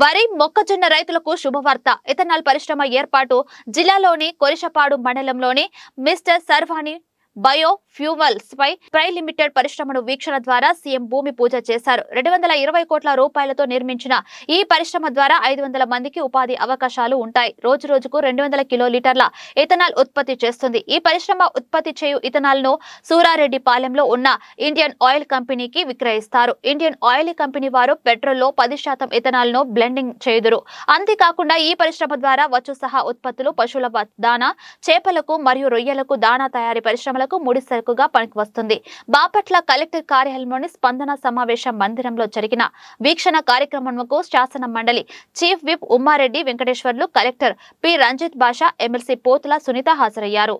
వరి మొక్కజొన్న రైతులకు శుభవార్త ఇథనాల్ పరిశ్రమ ఏర్పాటు జిల్లాలోని కొరిషపాడు మండలంలోని మిస్టర్ సర్వాణి బయో ఫ్యూవల్స్ పై ప్రై లిమిటెడ్ పరిశ్రమను వీక్షణ ద్వారా సీఎం భూమి పూజ చేశారు రెండు కోట్ల రూపాయలతో నిర్మించిన ఈ పరిశ్రమ ద్వారా ఐదు మందికి ఉపాధి అవకాశాలు ఉంటాయి రోజు రోజుకు రెండు కిలోలీటర్ల ఇథనాల్ ఉత్పత్తి చేస్తుంది ఈ పరిశ్రమ ఉత్పత్తి చేయు ఇథనాల్ ను సూరారెడ్డి పాలెంలో ఉన్న ఇండియన్ ఆయిల్ కంపెనీకి విక్రయిస్తారు ఇండియన్ ఆయిల్ కంపెనీ వారు పెట్రోల్ లో పది శాతం ఇథనాల్ ను బ్లెండింగ్ చేయుదురు అంతేకాకుండా ఈ పరిశ్రమ ద్వారా వచ్చు సహా ఉత్పత్తులు పశువుల దానా చేపలకు మరియు రొయ్యలకు దానా తయారీ పరిశ్రమలకు అవసరాలకు ముడి సరుకుగా పనికి వస్తుంది బాపట్ల కలెక్టర్ కార్యాలయంలోని స్పందన సమావేశ మందిరంలో జరిగిన వీక్షణ కార్యక్రమంకు శాసన మండలి chief whip Ummareddy Venkateswarlu collector P Ranjit Basha MLC Pothula Sunitha హాజరయ్యారు